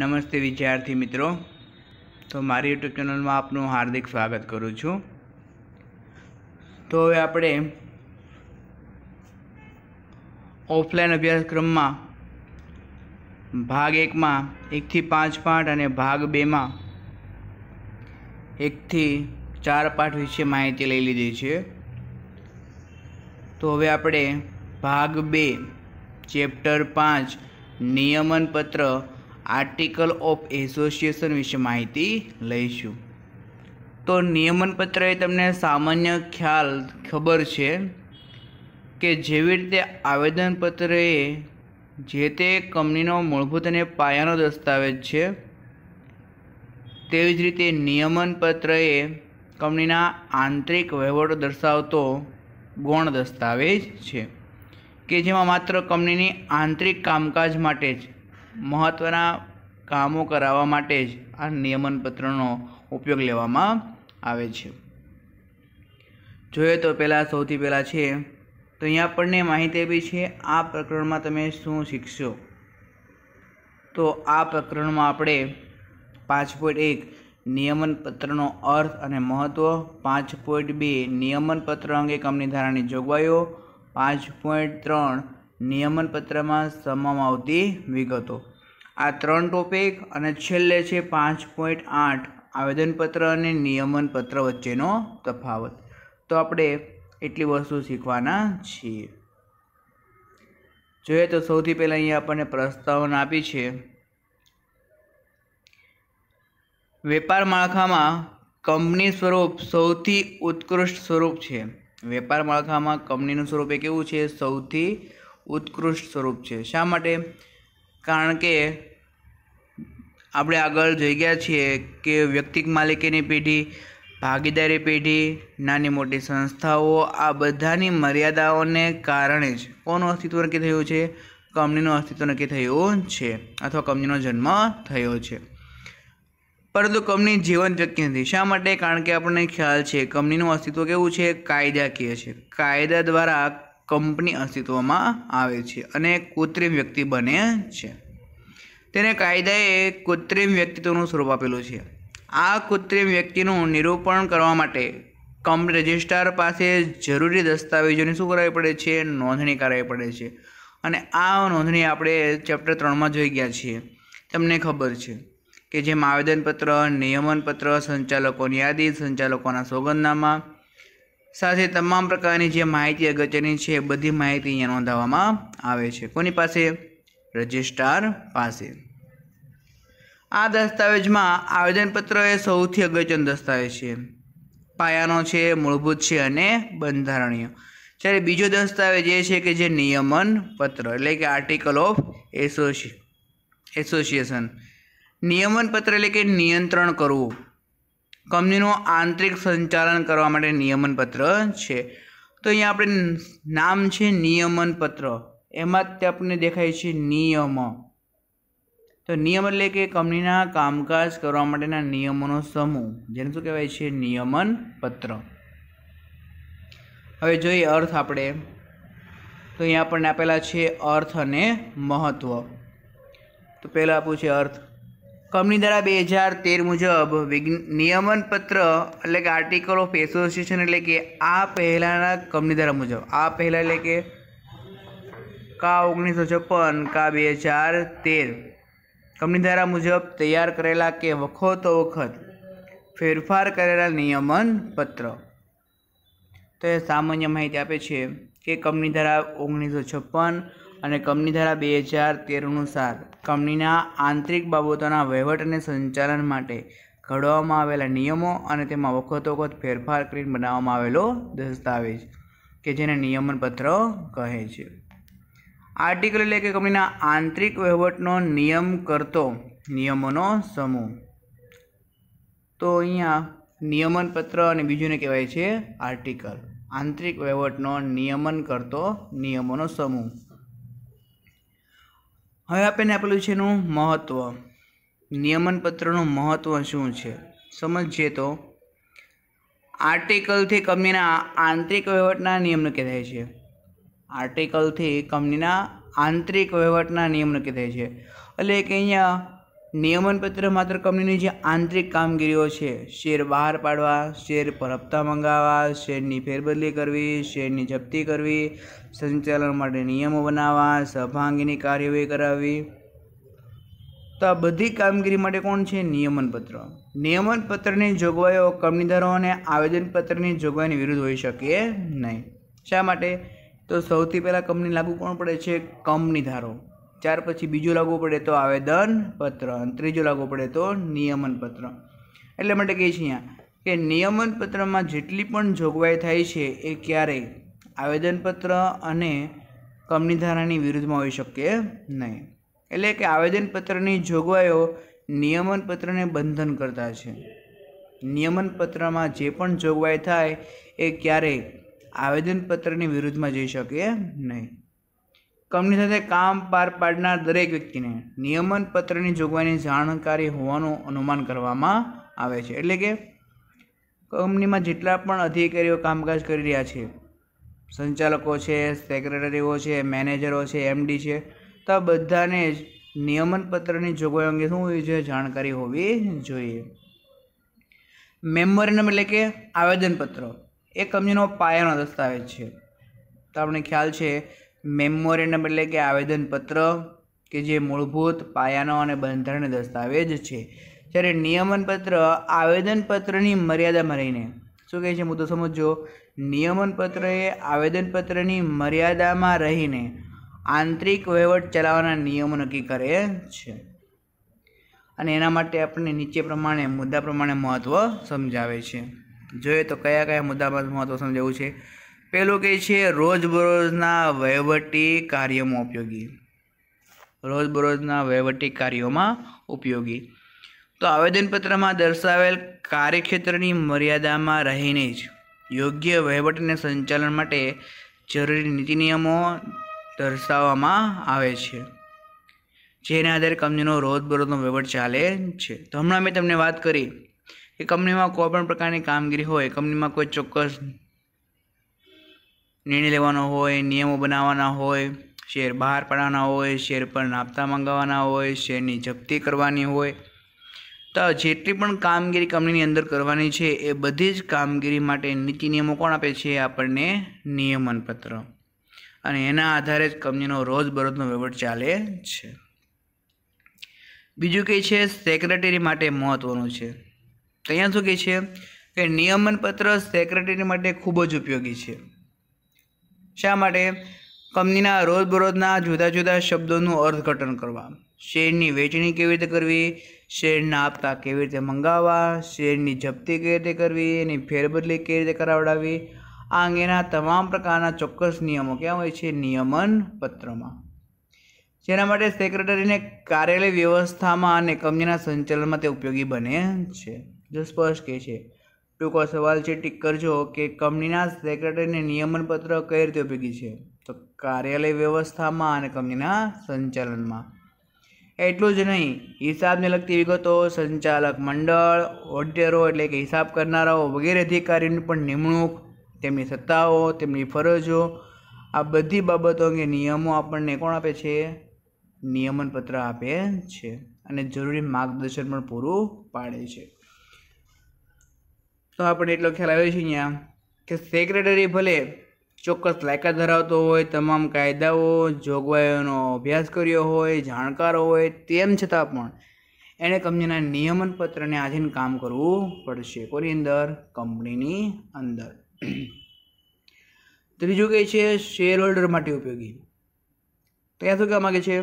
નમસ્તે વિદ્યાર્થી મિત્રો તો મારી યુટ્યુબ ચેનલમાં આપનું હાર્દિક સ્વાગત કરું છું તો હવે આપણે ઓફલાઈન અભ્યાસક્રમમાં ભાગ એકમાં એકથી પાંચ પાઠ અને ભાગ બેમાં એકથી ચાર પાઠ વિશે માહિતી લઈ લીધી છે તો હવે આપણે ભાગ બે ચેપ્ટર પાંચ નિયમનપત્ર આર્ટિકલ ઓફ એસોસિએશન વિશે માહિતી લઈશું તો નિયમનપત્ર એ તમને સામાન્ય ખ્યાલ ખબર છે કે જેવી રીતે આવેદનપત્ર એ જે તે કંપનીનો મૂળભૂત અને પાયાનો દસ્તાવેજ છે તેવી જ રીતે નિયમનપત્ર એ કંપનીના આંતરિક વહીવટો દર્શાવતો ગૌણ દસ્તાવેજ છે કે જેમાં માત્ર કંપનીની આંતરિક કામકાજ માટે જ મહત્ત્વના કામો કરાવવા માટે જ આ નિયમનપત્રનો ઉપયોગ લેવામાં આવે છે જોઈએ તો પહેલાં સૌથી પહેલાં છે તો અહીં આપણને માહિતી બી છે આ પ્રકરણમાં તમે શું શીખશો તો આ પ્રકરણમાં આપણે પાંચ પોઈન્ટ એક નિયમનપત્રનો અર્થ અને મહત્ત્વ પાંચ પોઈન્ટ બે નિયમનપત્ર અંગે કંપની ધારાની જોગવાઈઓ પાંચ પોઈન્ટ ત્રણ નિયમનપત્રમાં સમમ આવતી વિગતો આ ત્રણ ટોપિક અને છેલ્લે છે પાંચ પોઈન્ટ આઠ આવેદનપત્ર અને નિયમનપત્ર વચ્ચેનો તફાવત તો આપણે એટલી વસ્તુ શીખવાના છીએ જોઈએ તો સૌથી પહેલાં અહીંયા આપણને પ્રસ્તાવના આપી છે વેપાર માળખામાં કંપની સ્વરૂપ સૌથી ઉત્કૃષ્ટ સ્વરૂપ છે વેપાર માળખામાં કંપનીનું સ્વરૂપ એ કેવું છે સૌથી ઉત્કૃષ્ટ સ્વરૂપ છે શા માટે કારણ કે આપણે આગળ જઈ ગયા છીએ કે વ્યક્તિક માલિકીની પેઢી ભાગીદારી પેઢી નાની મોટી સંસ્થાઓ આ બધાની મર્યાદાઓને કારણે જ કોનું અસ્તિત્વ નક્કી થયું છે કંપનીનું અસ્તિત્વ નક્કી થયું છે અથવા કંપનીનો જન્મ થયો છે પરંતુ કંપની જીવન વ્યક્તિ નથી શા માટે કારણ કે આપણને ખ્યાલ છે કંપનીનું અસ્તિત્વ કેવું છે કાયદાકીય છે કાયદા દ્વારા કંપની અસ્તિત્વમાં આવે છે અને કૃત્રિમ વ્યક્તિ બને છે તેને કાયદાએ કૃત્રિમ વ્યક્તિત્વનું સ્વરૂપ આપેલું છે આ કૃત્રિમ વ્યક્તિનું નિરૂપણ કરવા માટે કંપની રજિસ્ટ્રાર પાસે જરૂરી દસ્તાવેજોની શું કરાવવી પડે છે નોંધણી કરાવી પડે છે અને આ નોંધણી આપણે ચેપ્ટર ત્રણમાં જોઈ ગયા છીએ તમને ખબર છે કે જેમ આવેદનપત્ર નિયમનપત્ર સંચાલકોની યાદી સંચાલકોના સોગંદનામાં સાથે તમામ પ્રકારની જે માહિતી અગત્યની છે એ બધી માહિતી અહીંયા નોંધાવવામાં આવે છે કોની પાસે રજિસ્ટ્રાર પાસે આ દસ્તાવેજમાં આવેદનપત્ર એ સૌથી અગત્યનો દસ્તાવેજ છે પાયાનો છે મૂળભૂત છે અને બંધારણીય જ્યારે બીજો દસ્તાવેજ એ છે કે જે નિયમન પત્ર એટલે કે આર્ટિકલ ઓફ એસોસિ એસોસિએશન નિયમન પત્ર એટલે કે નિયંત્રણ કરવું કંપનીનું આંતરિક સંચાલન કરવા માટે નિયમન પત્ર છે તો અહીંયા આપણે નામ છે નિયમન પત્ર એમાં જ તે આપણને દેખાય છે નિયમ તો નિયમ એટલે કે કંપનીના કામકાજ કરવા માટેના નિયમોનો સમૂહ જેને શું કહેવાય છે નિયમન પત્ર હવે જોઈએ અર્થ આપણે તો અહીંયા આપણને આપેલા છે અર્થ અને મહત્ત્વ તો પહેલાં આપું છે અર્થ કંપની દ્વારા બે હજાર તેર મુજબ નિયમન પત્ર એટલે કે આર્ટિકલ ઓફ એસોસિએશન એટલે કે આ પહેલાંના કંપની દ્વારા મુજબ આ પહેલાં એટલે કે કા ઓગણીસો છપ્પન કા બે હજાર તેર કંપની દ્વારા મુજબ તૈયાર કરેલા કે વખતો વખત ફેરફાર કરેલા નિયમન પત્ર તો એ સામાન્ય માહિતી આપે છે કે કંપની દ્વારા ઓગણીસો છપ્પન અને કંપની ધારા બે હજાર તેર અનુસાર કંપનીના આંતરિક બાબતોના વહીવટ અને સંચાલન માટે ઘડવામાં આવેલા નિયમો અને તેમાં વખત વખત ફેરફાર કરીને બનાવવામાં આવેલો દસ્તાવેજ કે જેને નિયમનપત્ર કહે છે આર્ટિકલ એટલે કે કંપનીના આંતરિક વહીવટનો નિયમ કરતો નિયમોનો સમૂહ તો અહીંયા નિયમનપત્ર અને બીજુંને કહેવાય છે આર્ટિકલ આંતરિક વહીવટનો નિયમન કરતો નિયમોનો સમૂહ હવે આપણને આપેલું છે એનું મહત્ત્વ નિયમનપત્રનું મહત્ત્વ શું છે સમજીએ તો આર્ટિકલથી કંપનીના આંતરિક વહીવટના નિયમનો કહેવાય છે આર્ટિકલથી કંપનીના આંતરિક વહીવટના નિયમનો કહેવાય છે એટલે કે અહીંયા નિયમનપત્ર માત્ર કંપનીની જે આંતરિક કામગીરીઓ છે શેર બહાર પાડવા શેર પર હપ્તા મંગાવવા શેરની ફેરબદલી કરવી શેરની જપ્તી કરવી સંચાલન માટે નિયમો બનાવવા સભા અંગેની કાર્યવાહી કરાવવી તો આ બધી કામગીરી માટે કોણ છે નિયમનપત્ર નિયમનપત્રની જોગવાઈઓ અને આવેદનપત્રની જોગવાઈની વિરુદ્ધ હોઈ શકે નહીં શા માટે તો સૌથી પહેલાં કંપની લાગુ કોણ પડે છે કંપની ધારો ત્યાર પછી બીજું લાગુ પડે તો આવેદન પત્ર અને ત્રીજો લાગુ પડે તો નિયમન પત્ર એટલે માટે કહે છે અહીંયા કે નિયમન પત્રમાં જેટલી પણ જોગવાઈ થાય છે એ ક્યારેય આવેદનપત્ર અને કંપની ધારાની વિરુદ્ધમાં હોઈ શકે નહીં એટલે કે આવેદનપત્રની જોગવાઈઓ નિયમન પત્રને બંધન કરતા છે નિયમન પત્રમાં જે પણ જોગવાઈ થાય એ ક્યારેય આવેદનપત્રની વિરુદ્ધમાં જઈ શકે નહીં કંપની સાથે કામ પાર પાડનાર દરેક વ્યક્તિને નિયમન પત્રની જોગવાઈની જાણકારી હોવાનું અનુમાન કરવામાં આવે છે એટલે કે કંપનીમાં જેટલા પણ અધિકારીઓ કામકાજ કરી રહ્યા છે સંચાલકો છે સેક્રેટરીઓ છે મેનેજરો છે એમડી છે તો આ બધાને જ નિયમનપત્રની જોગવાઈ અંગે શું હોવી જોઈએ જાણકારી હોવી જોઈએ મેમોરેન્ડમ એટલે કે આવેદનપત્ર એ કંપનીનો પાયાનો દસ્તાવેજ છે તો આપણે ખ્યાલ છે મેમોરેન્ડમ એટલે કે આવેદનપત્ર કે જે મૂળભૂત પાયાનો અને બંધારણીય દસ્તાવેજ છે જ્યારે નિયમનપત્ર આવેદનપત્રની મર્યાદામાં રહીને શું કહે છે મુદ્દો સમજો નિયમનપત્ર એ આવેદનપત્રની મર્યાદામાં રહીને આંતરિક વહીવટ ચલાવવાના નિયમો નક્કી કરે છે અને એના માટે આપણને નીચે પ્રમાણે મુદ્દા પ્રમાણે મહત્ત્વ સમજાવે છે જોઈએ તો કયા કયા મુદ્દામાં મહત્ત્વ સમજાવવું છે પહેલું કે છે રોજબરોજના વહીવટી કાર્યમાં ઉપયોગી રોજબરોજના વહીવટી કાર્યોમાં ઉપયોગી તો આવેદનપત્રમાં દર્શાવેલ કાર્યક્ષેત્રની મર્યાદામાં રહીને જ યોગ્ય વહીવટને સંચાલન માટે જરૂરી નીતિ નિયમો દર્શાવવામાં આવે છે જેના આધારે કંપનીનો રોજબરોજનો વહીવટ ચાલે છે તો હમણાં મેં તમને વાત કરી કે કંપનીમાં કોઈપણ પ્રકારની કામગીરી હોય કંપનીમાં કોઈ ચોક્કસ નિર્ણય લેવાનો હોય નિયમો બનાવવાના હોય શેર બહાર પાડવાના હોય શેર પર નાપતા મંગાવવાના હોય શેરની જપ્તી કરવાની હોય તો જેટલી પણ કામગીરી કંપનીની અંદર કરવાની છે એ બધી જ કામગીરી માટે નીતિ નિયમો કોણ આપે છે આપણને નિયમનપત્ર અને એના આધારે જ કંપનીનો રોજબરોજનો વહીવટ ચાલે છે બીજું કહે છે સેક્રેટરી માટે મહત્ત્વનું છે તો અહીંયા શું કહે છે કે નિયમનપત્ર સેક્રેટરી માટે ખૂબ જ ઉપયોગી છે શા માટે કંપનીના રોજબરોજના જુદા જુદા શબ્દોનું અર્થઘટન કરવા શેરની વેચણી કેવી રીતે કરવી શેરના આપતા કેવી રીતે મંગાવવા શેરની જપ્તી કેવી રીતે કરવી એની ફેરબદલી કેવી રીતે કરાવડાવી આ અંગેના તમામ પ્રકારના ચોક્કસ નિયમો ક્યાં હોય છે નિયમન પત્રમાં જેના માટે સેક્રેટરીને કાર્યાલય વ્યવસ્થામાં અને કંપનીના સંચાલનમાં તે ઉપયોગી બને છે જો સ્પષ્ટ કહે છે ટૂંકો સવાલ છે ટીક કરજો કે કંપનીના સેક્રેટરીને નિયમનપત્ર કઈ રીતે ઉપયોગી છે તો કાર્યાલય વ્યવસ્થામાં અને કંપનીના સંચાલનમાં એટલું જ નહીં હિસાબને લગતી વિગતો સંચાલક મંડળ ઓડિટરો એટલે કે હિસાબ કરનારાઓ વગેરે અધિકારીઓની પણ નિમણૂક તેમની સત્તાઓ તેમની ફરજો આ બધી બાબતો અંગે નિયમો આપણને કોણ આપે છે નિયમનપત્ર આપે છે અને જરૂરી માર્ગદર્શન પણ પૂરું પાડે છે તો આપણે એટલો ખ્યાલ આવ્યો છે અહીંયા કે સેક્રેટરી ભલે ચોક્કસ લાયકાત ધરાવતો હોય તમામ કાયદાઓ જોગવાઈઓનો અભ્યાસ કર્યો હોય જાણકાર હોય તેમ છતાં પણ એણે કંપનીના નિયમન પત્રને આધીન કામ કરવું પડશે કોની અંદર કંપનીની અંદર ત્રીજું કહે છે શેર હોલ્ડર માટે ઉપયોગી તો ત્યાં શું કહેવા માગે છે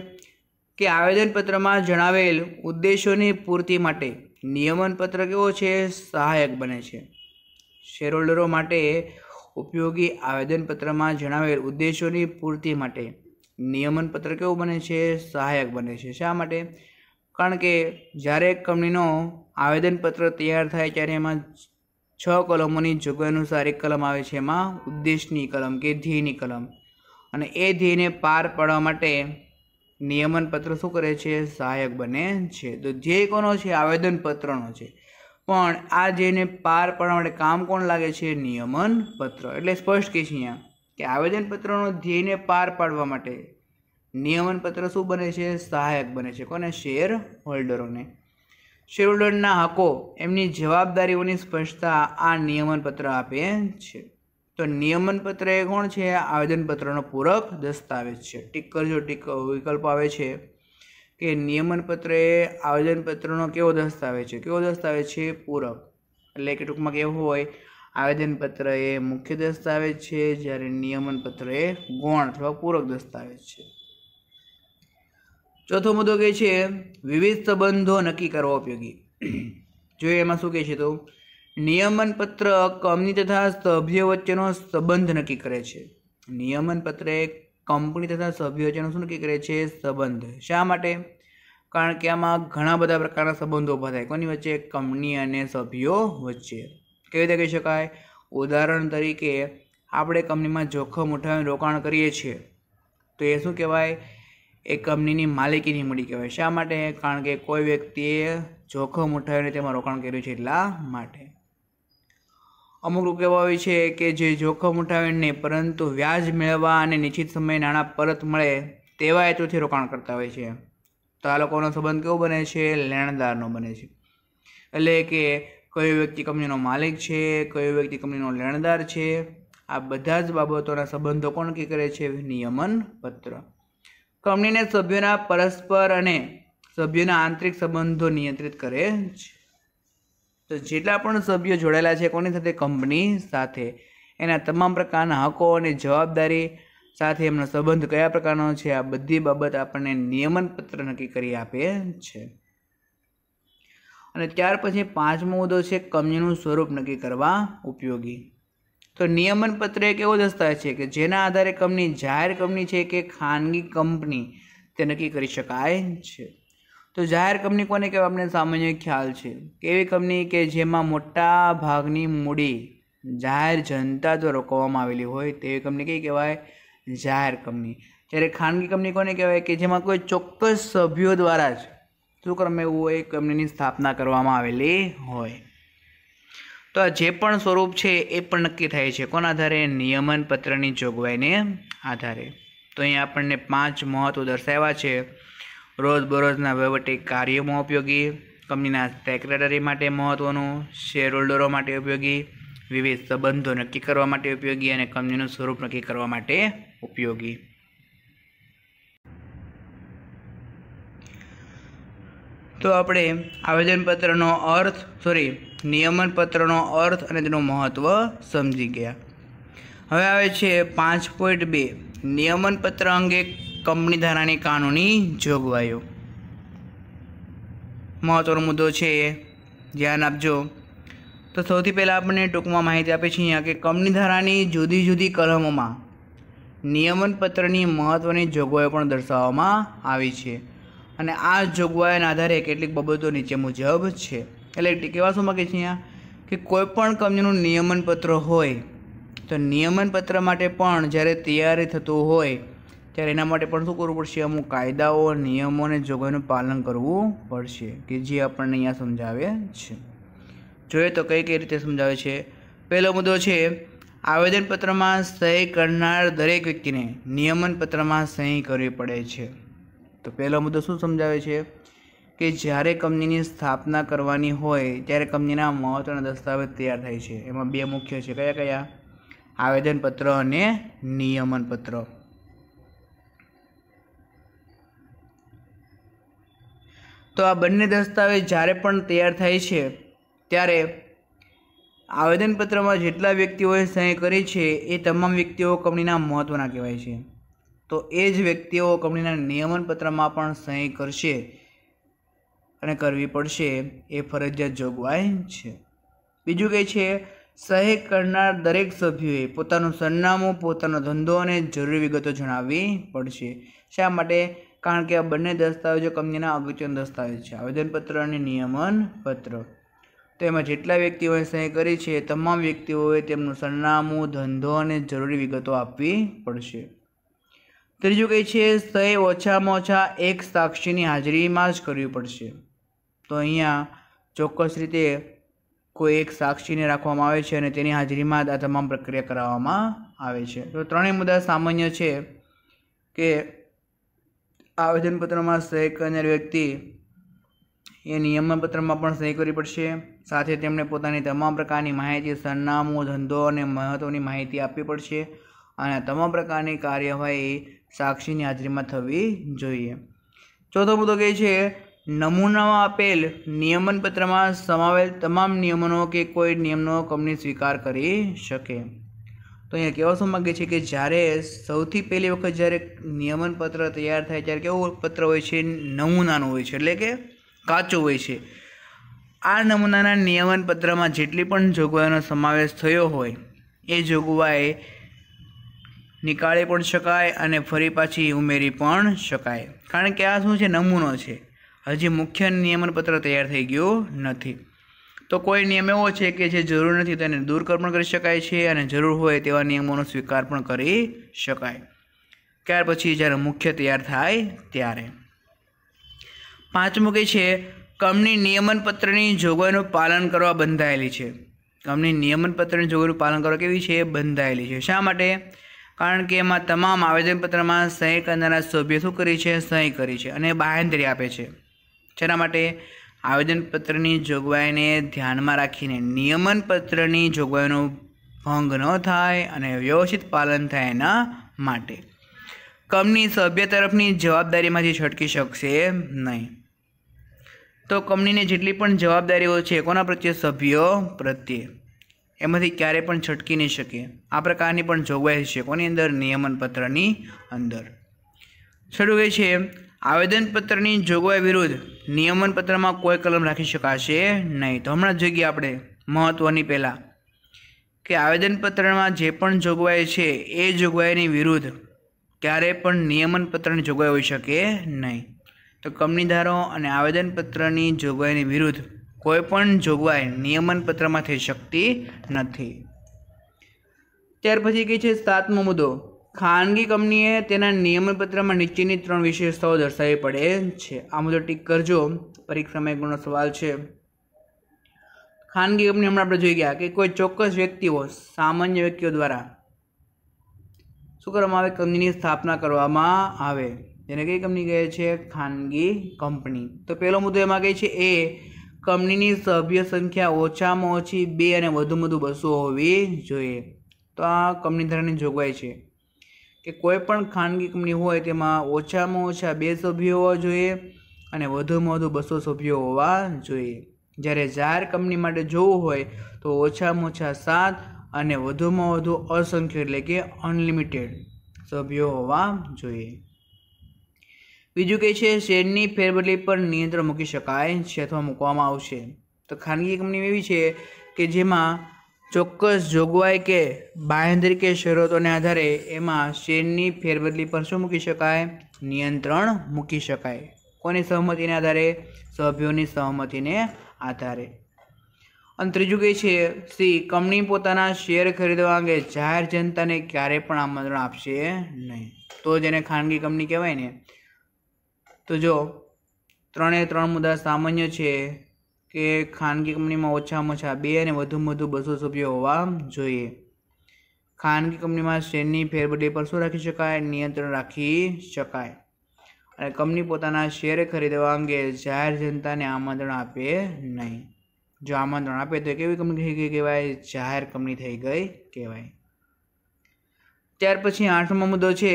કે આવેદનપત્રમાં જણાવેલ ઉદ્દેશોની પૂર્તિ માટે નિયમનપત્ર કેવો છે સહાયક બને છે શેરહોલ્ડરો માટે ઉપયોગી આવેદનપત્રમાં જણાવેલ ઉદ્દેશોની પૂર્તિ માટે નિયમનપત્ર કેવું બને છે સહાયક બને છે શા માટે કારણ કે જ્યારે કંપનીનો આવેદનપત્ર તૈયાર થાય ત્યારે એમાં છ કલમોની જોગવાઈ અનુસાર એક કલમ આવે છે એમાં ઉદ્દેશની કલમ કે ધ્યેયની કલમ અને એ ધ્યેયને પાર પાડવા માટે નિયમન પત્ર શું કરે છે સહાયક બને છે તો ધ્યેય કોનો છે આવેદનપત્રનો છે પણ આ જેને પાર પાડવા માટે કામ કોણ લાગે છે નિયમન પત્ર એટલે સ્પષ્ટ કહે છે અહીંયા કે આવેદનપત્રનો ધ્યેયને પાર પાડવા માટે નિયમન પત્ર શું બને છે સહાયક બને છે કોને શેર હોલ્ડરોને શેર હોલ્ડરના હકો એમની જવાબદારીઓની સ્પષ્ટતા આ નિયમનપત્ર આપે છે તો નિયમનપત્ર એ કોણ છે આવેદનપત્રનો પૂરક દસ્તાવેજ છે ટીક કરજો ટીક વિકલ્પ આવે છે કે નિયમનપત્ર એ આવેદનપત્રનો કેવો દસ્તાવેજ છે કેવો દસ્તાવેજ છે પૂરક એટલે કે ટૂંકમાં કેવું હોય આવેદનપત્ર એ મુખ્ય દસ્તાવેજ છે જ્યારે નિયમનપત્ર એ ગૌણ અથવા પૂરક દસ્તાવેજ છે ચોથો મુદ્દો કે છે વિવિધ સંબંધો નક્કી કરવા ઉપયોગી જોઈએ એમાં શું કહે છે તો નિયમન પત્ર કંપની તથા સભ્ય વચ્ચેનો સંબંધ નક્કી કરે છે નિયમન પત્ર કંપની તથા સભ્ય વચ્ચેનો શું નક્કી કરે છે સંબંધ શા માટે કારણ કે આમાં ઘણા બધા પ્રકારના સંબંધો ઊભા થાય કોની વચ્ચે કંપની અને સભ્યો વચ્ચે કેવી રીતે કહી શકાય ઉદાહરણ તરીકે આપણે કંપનીમાં જોખમ ઉઠાવીને રોકાણ કરીએ છીએ તો એ શું કહેવાય એ કંપનીની માલિકી નહીં મળી કહેવાય શા માટે કારણ કે કોઈ વ્યક્તિએ જોખમ ઉઠાવીને તેમાં રોકાણ કર્યું છે એટલા માટે અમુક લોકો એવા હોય છે કે જે જોખમ ઉઠાવે નહીં પરંતુ વ્યાજ મેળવવા અને નિશ્ચિત સમયે નાણાં પરત મળે તેવા હેતુથી રોકાણ કરતા હોય છે તો આ લોકોનો સંબંધ કેવો બને છે લેણદારનો બને છે એટલે કે કયો વ્યક્તિ કંપનીનો માલિક છે કયો વ્યક્તિ કંપનીનો લેણદાર છે આ બધા જ બાબતોના સંબંધો કોણ કે કરે છે નિયમન પત્ર કંપનીને સભ્યોના પરસ્પર અને સભ્યોના આંતરિક સંબંધો નિયંત્રિત કરે છે તો જેટલા પણ સભ્યો જોડાયેલા છે કોની સાથે કંપની સાથે એના તમામ પ્રકારના હકો અને જવાબદારી સાથે એમનો સંબંધ કયા પ્રકારનો છે આ બધી બાબત આપણને નિયમન પત્ર નક્કી કરી આપે છે અને ત્યાર પછી પાંચમો મુદ્દો છે કંપનીનું સ્વરૂપ નક્કી કરવા ઉપયોગી તો નિયમન પત્ર એક એવો દસ્તાવેજ છે કે જેના આધારે કંપની જાહેર કંપની છે કે ખાનગી કંપની તે નક્કી કરી શકાય છે તો જાહેર કંપની કોને કહેવાય આપણને સામાન્ય ખ્યાલ છે એવી કંપની કે જેમાં મોટા ભાગની મૂડી જાહેર જનતા દ્વારા રોકવામાં આવેલી હોય તેવી કંપની કઈ કહેવાય જાહેર કંપની જ્યારે ખાનગી કંપની કોને કહેવાય કે જેમાં કોઈ ચોક્કસ સભ્યો દ્વારા જ શું ક્રમે એવું એ કંપનીની સ્થાપના કરવામાં આવેલી હોય તો આ જે પણ સ્વરૂપ છે એ પણ નક્કી થાય છે કોના આધારે નિયમન પત્રની જોગવાઈને આધારે તો અહીં આપણને પાંચ મહત્વ દર્શાવ્યા છે રોજબરોજના વહીવટી કાર્યોમાં ઉપયોગી કંપનીના સેક્રેટરી માટે મહત્ત્વનું શેરહોલ્ડરો માટે ઉપયોગી વિવિધ સંબંધો નક્કી કરવા માટે ઉપયોગી અને કંપનીનું સ્વરૂપ નક્કી કરવા માટે ઉપયોગી તો આપણે આવેદનપત્રનો અર્થ સોરી નિયમન પત્રનો અર્થ અને તેનું મહત્ત્વ સમજી ગયા હવે આવે છે પાંચ પોઈન્ટ બે નિયમન પત્ર અંગે કંપની ધારાની કાનૂની જોગવાઈઓ મહત્ત્વનો મુદ્દો છે એ ધ્યાન આપજો તો સૌથી પહેલાં આપણને ટૂંકમાં માહિતી આપે છે અહીંયા કે કંપની ધારાની જુદી જુદી કલમોમાં નિયમનપત્રની મહત્ત્વની જોગવાઈઓ પણ દર્શાવવામાં આવી છે અને આ જોગવાઈના આધારે કેટલીક બાબતો નીચે મુજબ છે એટલે કેવા શું માગે છે અહીંયા કે કોઈપણ કંપનીનું નિયમનપત્ર હોય તો નિયમનપત્ર માટે પણ જ્યારે તૈયારી થતું હોય ત્યારે એના માટે પણ શું કરવું પડશે અમુક કાયદાઓ નિયમો અને જોગવાઈનું પાલન કરવું પડશે કે જે આપણને અહીંયા સમજાવે છે જોઈએ તો કઈ કઈ રીતે સમજાવે છે પહેલો મુદ્દો છે આવેદનપત્રમાં સહી કરનાર દરેક વ્યક્તિને નિયમનપત્રમાં સહી કરવી પડે છે તો પહેલો મુદ્દો શું સમજાવે છે કે જ્યારે કંપનીની સ્થાપના કરવાની હોય ત્યારે કંપનીના મહત્ત્વના દસ્તાવેજ તૈયાર થાય છે એમાં બે મુખ્ય છે કયા કયા આવેદનપત્ર અને નિયમનપત્ર તો આ બંને દસ્તાવેજ જ્યારે પણ તૈયાર થાય છે ત્યારે આવેદનપત્રમાં જેટલા વ્યક્તિઓએ સહી કરી છે એ તમામ વ્યક્તિઓ કંપનીના મહત્ત્વના કહેવાય છે તો એ જ વ્યક્તિઓ કંપનીના નિયમનપત્રમાં પણ સહી કરશે અને કરવી પડશે એ ફરજિયાત જોગવાઈ છે બીજું કહે છે સહી કરનાર દરેક સભ્યોએ પોતાનું સરનામું પોતાનો ધંધો અને જરૂરી વિગતો જણાવવી પડશે શા માટે કારણ કે આ બંને દસ્તાવેજો કંપનીના અગત્યના દસ્તાવેજ છે આવેદનપત્ર અને નિયમન પત્ર તેમાં જેટલા વ્યક્તિઓએ સહી કરી છે તમામ વ્યક્તિઓએ તેમનું સરનામું ધંધો અને જરૂરી વિગતો આપવી પડશે ત્રીજું કહે છે સહી ઓછામાં ઓછા એક સાક્ષીની હાજરીમાં જ કરવી પડશે તો અહીંયા ચોક્કસ રીતે કોઈ એક સાક્ષીને રાખવામાં આવે છે અને તેની હાજરીમાં આ તમામ પ્રક્રિયા કરાવવામાં આવે છે તો ત્રણેય મુદ્દા સામાન્ય છે કે આવેદનપત્રમાં સહી કરનાર વ્યક્તિ એ નિયમનપત્રમાં પણ સહી કરવી પડશે સાથે તેમણે પોતાની તમામ પ્રકારની માહિતી સરનામું ધંધો અને મહત્ત્વની માહિતી આપવી પડશે અને તમામ પ્રકારની કાર્યવાહી સાક્ષીની હાજરીમાં થવી જોઈએ ચોથો મુદ્દો કે છે નમૂનામાં આપેલ નિયમનપત્રમાં સમાવેલ તમામ નિયમનો કે કોઈ નિયમનો કંપની સ્વીકાર કરી શકે તો અહીંયા કહેવા શું માગે છે કે જ્યારે સૌથી પહેલી વખત જ્યારે નિયમનપત્ર તૈયાર થાય ત્યારે કેવો પત્ર હોય છે નમૂનાનું હોય છે એટલે કે કાચો હોય છે આ નમૂનાના નિયમનપત્રમાં જેટલી પણ જોગવાઈનો સમાવેશ થયો હોય એ જોગવાઈ નિકાળી પણ શકાય અને ફરી પાછી ઉમેરી પણ શકાય કારણ કે આ શું છે નમૂનો છે હજી મુખ્ય નિયમનપત્ર તૈયાર થઈ ગયું નથી તો કોઈ નિયમ એવો છે કે જે જરૂર નથી તેને દૂર પણ કરી શકાય છે અને જરૂર હોય તેવા નિયમોનો સ્વીકાર પણ કરી શકાય ત્યાર પછી જ્યારે મુખ્ય તૈયાર થાય ત્યારે પાંચમું કે છે કંપની નિયમનપત્રની જોગવાઈનું પાલન કરવા બંધાયેલી છે કંપની નિયમનપત્રની જોગવાઈનું પાલન કરવા કેવી છે બંધાયેલી છે શા માટે કારણ કે એમાં તમામ આવેદનપત્રમાં સહી કરનારા સભ્ય શું કરી છે સહી કરી છે અને બાહેંધરી આપે છે જેના માટે આવેદનપત્રની જોગવાઈને ધ્યાનમાં રાખીને નિયમનપત્રની જોગવાઈનો ભંગ ન થાય અને વ્યવસ્થિત પાલન થાય એના માટે કંપની સભ્ય તરફની જવાબદારીમાંથી છટકી શકશે નહીં તો કંપનીને જેટલી પણ જવાબદારીઓ છે કોના પ્રત્યે સભ્યો પ્રત્યે એમાંથી ક્યારેય પણ છટકી નહીં શકે આ પ્રકારની પણ જોગવાઈ છે કોની અંદર નિયમનપત્રની અંદર છેલ્લું એ છે આવેદનપત્રની જોગવાઈ વિરુદ્ધ નિયમનપત્રમાં કોઈ કલમ રાખી શકાશે નહીં તો હમણાં જઈએ આપણે મહત્ત્વની પહેલાં કે આવેદનપત્રમાં જે પણ જોગવાઈ છે એ જોગવાઈની વિરુદ્ધ ક્યારેય પણ નિયમનપત્રની જોગવાઈ હોઈ શકે નહીં તો કંપનીધારો અને આવેદનપત્રની જોગવાઈની વિરુદ્ધ કોઈપણ જોગવાઈ નિયમનપત્રમાં થઈ શકતી નથી ત્યાર પછી કહે છે સાતમો મુદ્દો ખાનગી કંપનીએ તેના નિયમનપત્રમાં નીચેની ત્રણ વિશેષતાઓ દર્શાવવી પડે છે આ મુજબ ટીક કરજો પરીક્ષામાં એક ગુણનો સવાલ છે ખાનગી કંપની હમણાં આપણે જોઈ ગયા કે કોઈ ચોક્કસ વ્યક્તિઓ સામાન્ય વ્યક્તિઓ દ્વારા શું કરવામાં આવે કંપનીની સ્થાપના કરવામાં આવે જેને કઈ કંપની કહે છે ખાનગી કંપની તો પહેલો મુદ્દો એમાં કહે છે એ કંપનીની સભ્ય સંખ્યા ઓછામાં ઓછી બે અને વધુમાં વધુ બસો હોવી જોઈએ તો આ કંપની ધોરણની જોગવાઈ છે કે કોઈપણ ખાનગી કંપની હોય તેમાં ઓછામાં ઓછા બે સભ્યો હોવા જોઈએ અને વધુમાં વધુ બસો સભ્યો હોવા જોઈએ જ્યારે જાહેર કંપની માટે જોવું હોય તો ઓછામાં ઓછા સાત અને વધુમાં વધુ અસંખ્ય એટલે કે અનલિમિટેડ સભ્યો હોવા જોઈએ બીજું કે છે શેરની ફેરબદલી પર નિયંત્રણ મૂકી શકાય છે અથવા મૂકવામાં આવશે તો ખાનગી કંપની એવી છે કે જેમાં ચોક્કસ જોગવાઈ કે બાંયધરી કે શરતોને આધારે એમાં શેરની ફેરબદલી પર શું મૂકી શકાય નિયંત્રણ મૂકી શકાય કોની સહમતિને આધારે સભ્યોની સહમતિને આધારે અને ત્રીજું કહે છે સી કંપની પોતાના શેર ખરીદવા અંગે જાહેર જનતાને ક્યારે પણ આમંત્રણ આપશે નહીં તો જેને ખાનગી કંપની કહેવાય ને તો જો ત્રણે ત્રણ મુદ્દા સામાન્ય છે કે ખાનગી કંપનીમાં ઓછામાં ઓછા બે અને વધુમાં વધુ બસો સભ્યો હોવા જોઈએ ખાનગી કંપનીમાં શેરની ફેરબદલી પર શું રાખી શકાય નિયંત્રણ રાખી શકાય અને કંપની પોતાના શેર ખરીદવા અંગે જાહેર જનતાને આમંત્રણ આપે નહીં જો આમંત્રણ આપે તો કેવી કંપની થઈ ગઈ કહેવાય જાહેર કંપની થઈ ગઈ કહેવાય ત્યાર પછી આઠમો મુદ્દો છે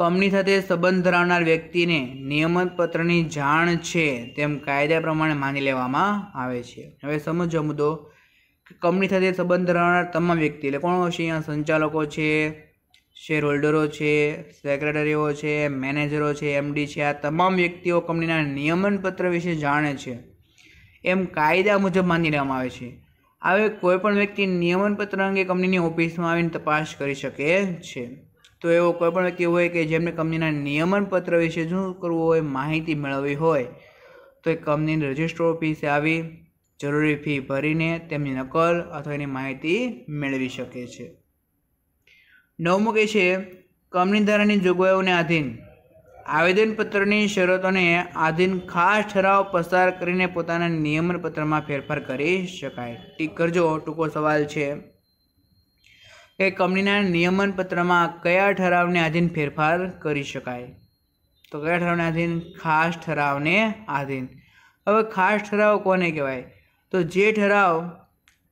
કંપની સાથે સંબંધ ધરાવનાર વ્યક્તિને નિયમન પત્રની જાણ છે તેમ કાયદા પ્રમાણે માની લેવામાં આવે છે હવે સમજો મુદ્દો કંપની સાથે સંબંધ ધરાવનાર તમામ વ્યક્તિ એટલે કોણ હશે અહીંયા સંચાલકો છે શેર હોલ્ડરો છે સેક્રેટરીઓ છે મેનેજરો છે એમડી છે આ તમામ વ્યક્તિઓ કંપનીના નિયમનપત્ર વિશે જાણે છે એમ કાયદા મુજબ માની લેવામાં આવે છે હવે કોઈપણ વ્યક્તિ નિયમનપત્ર અંગે કંપનીની ઓફિસમાં આવીને તપાસ કરી શકે છે તો એવો કોઈ પણ વ્યક્તિ હોય કે જેમને કંપનીના નિયમનપત્ર વિશે શું કરવું હોય માહિતી મેળવવી હોય તો એ કંપનીની રજિસ્ટર ઓફિસે આવી જરૂરી ફી ભરીને તેમની નકલ અથવા એની માહિતી મેળવી શકે છે નવમું કે છે કંપની ધારાની જોગવાઈઓને આધીન આવેદનપત્રની શરતોને આધીન ખાસ ઠરાવ પસાર કરીને પોતાના નિયમનપત્રમાં ફેરફાર કરી શકાય ટીક કરજો ટૂંકો સવાલ છે એ કંપનીના નિયમન પત્રમાં કયા ઠરાવને આધીન ફેરફાર કરી શકાય તો કયા ઠરાવને આધીન ખાસ ઠરાવને આધીન હવે ખાસ ઠરાવ કોને કહેવાય તો જે ઠરાવ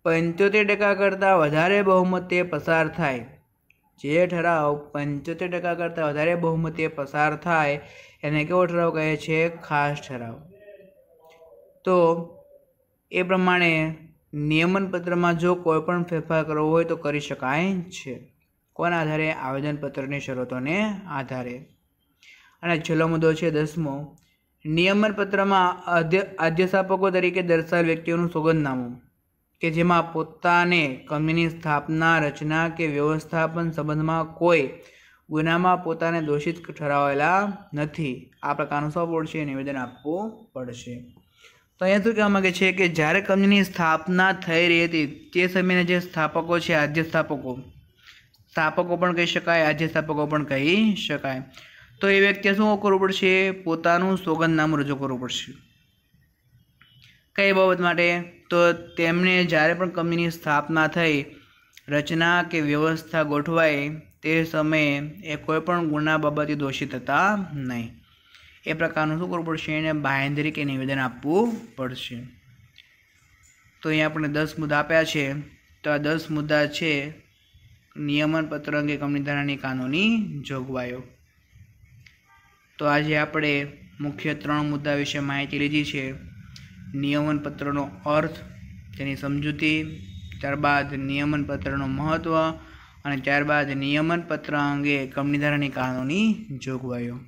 પંચોતેર ટકા કરતાં વધારે બહુમતે પસાર થાય જે ઠરાવ પંચોતેર ટકા કરતાં વધારે બહુમતે પસાર થાય એને કેવો ઠરાવ કહે છે ખાસ ઠરાવ તો એ પ્રમાણે નિયમનપત્રમાં જો કોઈ પણ ફેરફાર કરવો હોય તો કરી શકાય છે કોના આધારે આવેદનપત્રની શરતોને આધારે અને છેલ્લો મુદ્દો છે દસમો નિયમનપત્રમાં અધ્યક્ષાપકો તરીકે દર્શાવેલ વ્યક્તિઓનું સોગંદનામું કે જેમાં પોતાને કંપનીની સ્થાપના રચના કે વ્યવસ્થાપન સંબંધમાં કોઈ ગુનામાં પોતાને દોષિત ઠરાવેલા નથી આ પ્રકારનું સપોર્ટ છે નિવેદન આપવું પડશે તો અહીંયા શું કહેવા માગે છે કે જ્યારે કંપનીની સ્થાપના થઈ રહી હતી તે સમયના જે સ્થાપકો છે આદ્ય સ્થાપકો સ્થાપકો પણ કહી શકાય આદ્ય સ્થાપકો પણ કહી શકાય તો એ વ્યક્તિએ શું કરવું પડશે પોતાનું સોગંદનામું રજૂ કરવું પડશે કઈ બાબત માટે તો તેમને જ્યારે પણ કંપનીની સ્થાપના થઈ રચના કે વ્યવસ્થા ગોઠવાય તે સમયે એ કોઈપણ ગુના બાબતે દોષિત હતા નહીં એ પ્રકારનું શું કરવું પડશે એને બાયન કે નિવેદન આપવું પડશે તો અહીંયા આપણે દસ મુદ્દા આપ્યા છે તો આ દસ મુદ્દા છે નિયમન પત્ર અંગે કંપની ધારાની કાનૂની જોગવાયો તો આજે આપણે મુખ્ય ત્રણ મુદ્દા વિશે માહિતી લીધી છે નિયમન પત્રનો અર્થ તેની સમજૂતી ત્યારબાદ નિયમન પત્રનું મહત્ત્વ અને ત્યારબાદ નિયમન પત્ર અંગે કંપની ધારાની કાનૂની જોગવાયો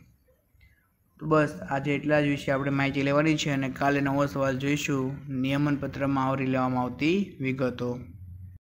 તો બસ આજે એટલા જ વિશે આપણે માહિતી લેવાની છે અને કાલે નવો સવાલ જોઈશું નિયમનપત્રમાં આવરી લેવામાં આવતી વિગતો